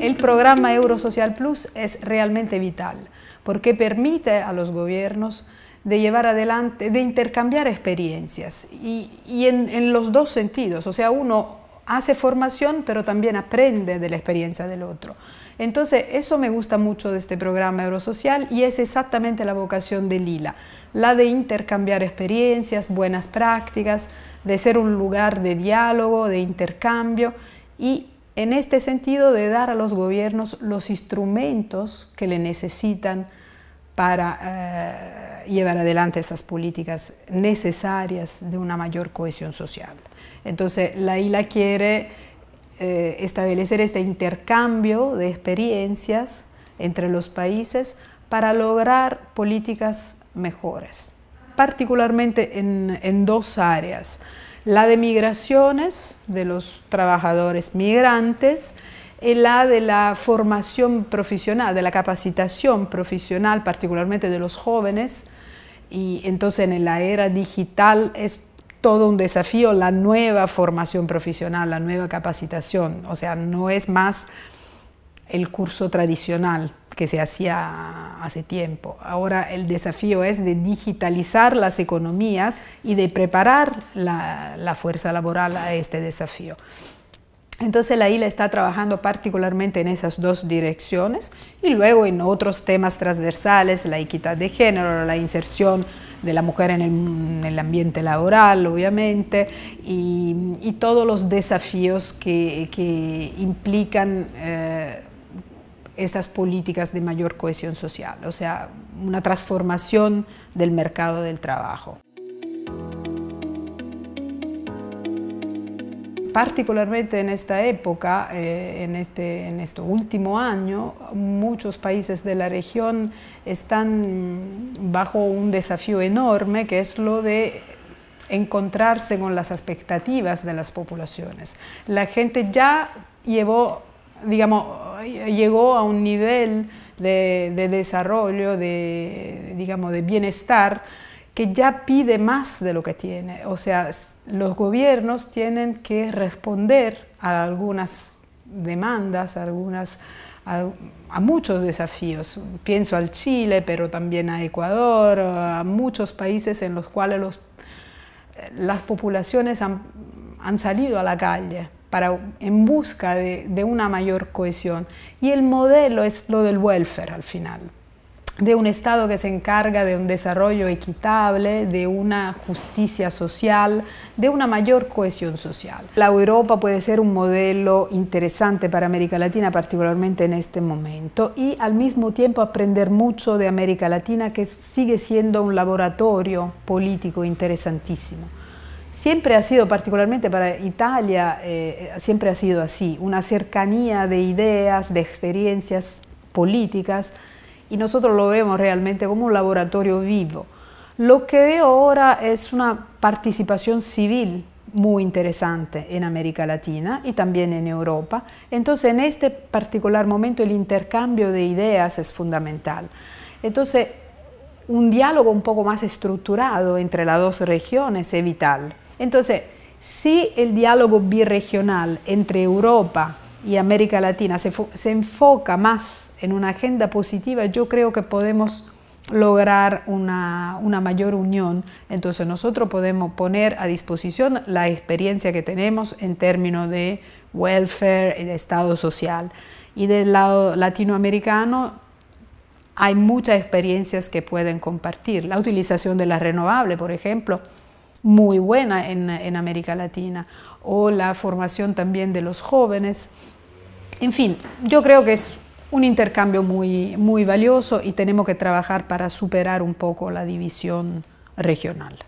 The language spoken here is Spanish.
el programa Eurosocial Plus es realmente vital porque permite a los gobiernos de llevar adelante, de intercambiar experiencias y, en, en, los dos sentidos, o sea, uno hace formación pero también aprende de la experiencia del otro. Entonces, eso me gusta mucho de este programa Eurosocial y es exactamente la vocación de Lila, la de intercambiar experiencias, buenas prácticas, de ser un lugar de diálogo, de intercambio y en este sentido de dar a los gobiernos los instrumentos que le necesitan para eh, llevar adelante esas políticas necesarias de una mayor cohesión social. Entonces, la ILA quiere eh, establecer este intercambio de experiencias entre los países para lograr políticas mejores, particularmente en dos áreas la de migraciones de los trabajadores migrantes, y eh, la de la formación profesional, de la capacitación profesional, particularmente de los jóvenes. Y entonces en la era digital es todo un desafío la nueva formación profesional, la nueva capacitación. O sea, no es más el curso tradicional que se hacía hace tiempo. Ahora el desafío es de digitalizar las economías y de preparar la, fuerza laboral a este desafío. Entonces la ILA está trabajando particularmente en esas dos direcciones y luego en otros temas transversales, la equidad de género, la inserción de la mujer en el, ambiente laboral, obviamente, y, todos los desafíos que, implican eh, estas políticas de mayor cohesión social, o sea, una transformación del mercado del trabajo. particularmente en esta época, eh, en, este, en este último año, muchos países de la región están bajo un desafío enorme que es lo de encontrarse con las expectativas de las poblaciones. La gente ya llevó, digamos, llegó a un nivel de, desarrollo, de, bienestar, que ya pide más de lo que tiene. O sea, los gobiernos tienen que responder a algunas demandas, a, algunas, muchos desafíos. Pienso al Chile, pero también a Ecuador, a muchos países en los cuales las poblaciones han salido a la calle para, en busca de, de una mayor cohesión. Y el modelo es lo del welfare al final de un Estado que se encarga de un desarrollo equitable, de una justicia social, de una mayor cohesión social. La Europa puede ser un modelo interesante para América Latina, particularmente en este momento, y al mismo tiempo aprender mucho de América Latina, que sigue siendo un laboratorio político interesantísimo. Siempre ha sido, particularmente para Italia, eh, eh, siempre ha sido así, una cercanía de ideas, de experiencias políticas, y nosotros lo vemos realmente como un laboratorio vivo. Lo que veo ahora es una participación civil muy interesante en América Latina y también en Europa. Entonces, en este particular momento el intercambio de ideas es fundamental. Entonces, un diálogo un poco más estructurado entre las dos regiones es vital. Entonces, si el diálogo biregional entre Europa y América Latina se, enfoca más en una agenda positiva, yo creo que podemos lograr una, una mayor unión. Entonces nosotros podemos poner a disposición la experiencia que tenemos en términos de welfare y de Estado social. Y del lado latinoamericano hay muchas experiencias que pueden compartir. La utilización de las renovables, por ejemplo, muy buena en, América Latina, o la formación también de los jóvenes. En fin, yo creo que es un intercambio muy valioso y tenemos que trabajar para superar un poco la división regional.